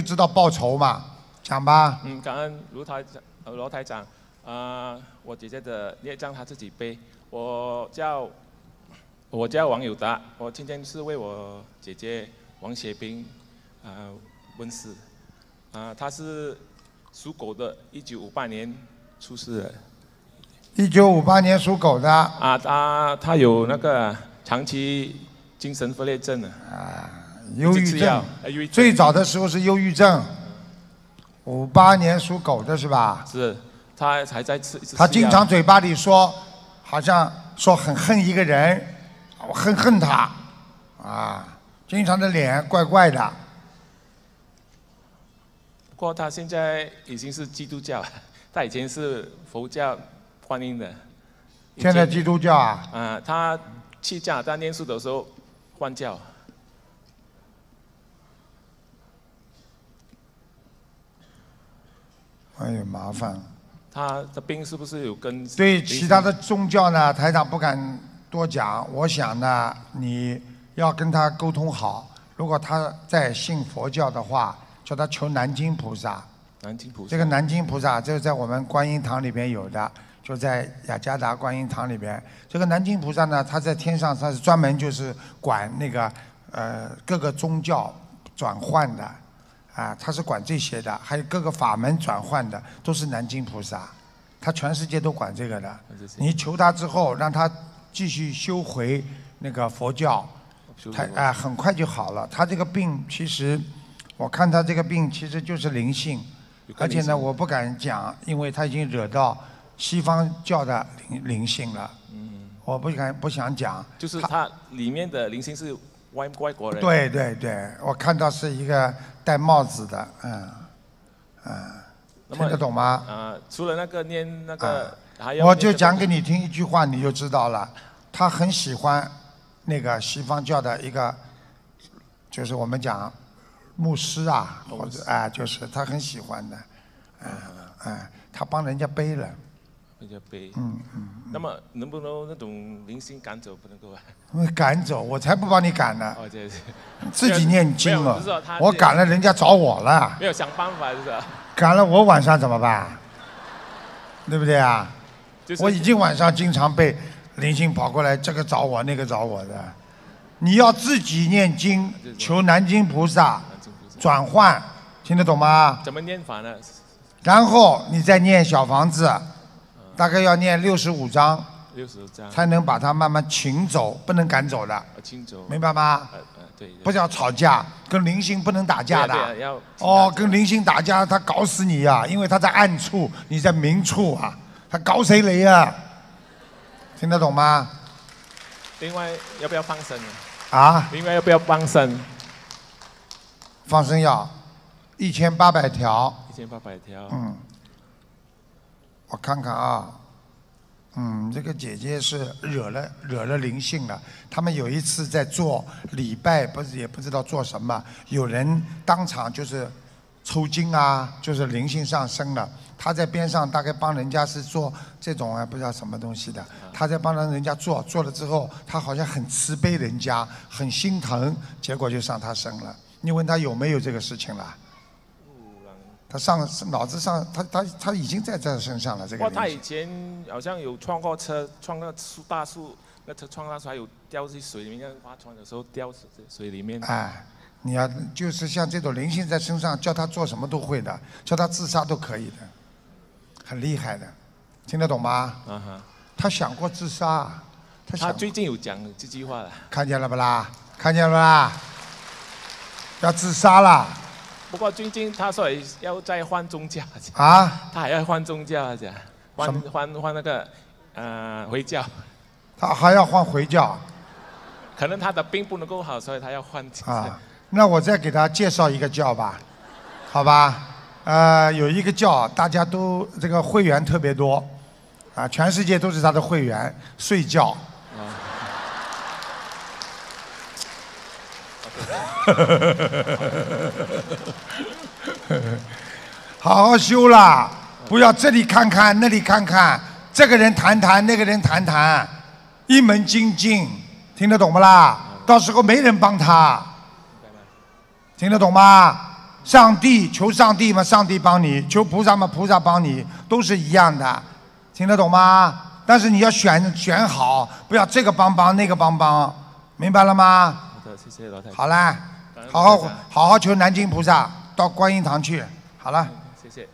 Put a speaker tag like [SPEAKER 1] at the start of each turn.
[SPEAKER 1] 就知道报仇嘛，讲吧。
[SPEAKER 2] 嗯，感恩卢台长，呃，罗台长，啊，我姐姐的，孽障她自己背。我叫，我叫王友达，我今天是为我姐姐王学兵，啊，温尸，啊，她是属狗的，一九五八年出世的。
[SPEAKER 1] 一九五八年属狗的。啊，
[SPEAKER 2] 他他有那个长期精神分裂症的。忧郁症，最早
[SPEAKER 1] 的时候是忧郁症。五八年属狗的是吧？是，
[SPEAKER 2] 他还在吃。他经常
[SPEAKER 1] 嘴巴里说，好像说很恨一个人，我恨恨他，啊，经常的脸怪怪的。
[SPEAKER 2] 不过他现在已经是基督教了，他以前是佛教观音的。
[SPEAKER 1] 现在基督教啊？
[SPEAKER 2] 嗯，他弃教，在念书的时候换教。
[SPEAKER 1] 哎呀，麻烦！他的兵是不
[SPEAKER 2] 是有跟对其他的
[SPEAKER 1] 宗教呢？台长不敢多讲。我想呢，你要跟他沟通好。如果他在信佛教的话，叫他求南京菩萨。南京菩萨，这个南京菩萨就是在我们观音堂里边有的，就在雅加达观音堂里边。这个南京菩萨呢，他在天上他是专门就是管那个呃各个宗教转换的。啊，他是管这些的，还有各个法门转换的，都是南京菩萨，他全世界都管这个的。你求他之后，让他继续修回那个佛教，他啊，很快就好了。他这个病其实，我看他这个病其实就是灵性，而且呢，我不敢讲，因为他已经惹到西方教的灵灵性了。嗯，我不敢不想讲，
[SPEAKER 2] 就是他里面的灵性是。外外国人对对
[SPEAKER 1] 对，我看到是一个戴帽子的，嗯嗯，听得懂吗？
[SPEAKER 2] 啊，除了那个念那个，还我就讲给
[SPEAKER 1] 你听一句话，你就知道了。他很喜欢那个西方教的一个，就是我们讲牧师啊，或者啊，就是他很喜欢的，嗯嗯，他帮人家背了。
[SPEAKER 2] 比较悲。嗯嗯。那么能不能那种灵性赶走不能够啊？
[SPEAKER 1] 赶走，我才不帮你赶呢！自己念经嘛，我赶了人家找我了。
[SPEAKER 2] 没有，想办法是
[SPEAKER 1] 赶了我晚上怎么办？对不对啊？我已经晚上经常被灵性跑过来，这个找我，那个找我的。你要自己念经，求南京菩萨转换，听得懂吗？
[SPEAKER 2] 怎么念法呢？
[SPEAKER 1] 然后你再念小房子。大概要念六十五章，才能把它慢慢请走，不能赶走的。请走，明白吗？对。不要吵架，跟灵性不能打架的。哦，跟灵性打架，他搞死你呀！因为他在暗处，你在明处啊，他搞谁雷啊？听得懂吗？
[SPEAKER 2] 另外，要不要放生？
[SPEAKER 1] 啊？另外，要不要放生？放生要，一千八百条。
[SPEAKER 2] 一千八百条。
[SPEAKER 1] 嗯。我看看啊，嗯，这个姐姐是惹了惹了灵性了。他们有一次在做礼拜，不是也不知道做什么，有人当场就是抽筋啊，就是灵性上升了。她在边上大概帮人家是做这种啊，不知道什么东西的。她在帮着人家做，做了之后，她好像很慈悲人家，很心疼，结果就上她身了。你问她有没有这个事情了？他上脑子上，他他他已经在这身上了。这个。他以
[SPEAKER 2] 前好像有撞过车，撞个大树，那车撞大树还有掉进水里面，划船的时候掉水水里面。哎，
[SPEAKER 1] 你要就是像这种灵性在身上，叫他做什么都会的，叫他自杀都可以的，很厉害的，听得懂吗？嗯哼。他想过自杀。
[SPEAKER 2] 他最近有讲这句话了。
[SPEAKER 1] 看见了不啦？看见了不啦？要自杀了。
[SPEAKER 2] 不过军军他说要再换宗教啊，他还要换宗教啊，换换换那个呃回教，
[SPEAKER 1] 他还要换回教，可
[SPEAKER 2] 能他的病不能够好，所以他要换。啊，
[SPEAKER 1] 那我再给他介绍一个教吧，好吧，呃，有一个教大家都这个会员特别多，啊，全世界都是他的会员，睡教。好好修啦，不要这里看看那里看看，这个人谈谈那个人谈谈，一门精进，听得懂不啦？到时候没人帮他，听得懂吗？上帝求上帝嘛，上帝帮你；求菩萨嘛，菩萨帮你，都是一样的，听得懂吗？但是你要选选好，不要这个帮帮那个帮帮，明白了吗？好啦，好好好好求南京菩萨到观音堂去，好了，谢谢。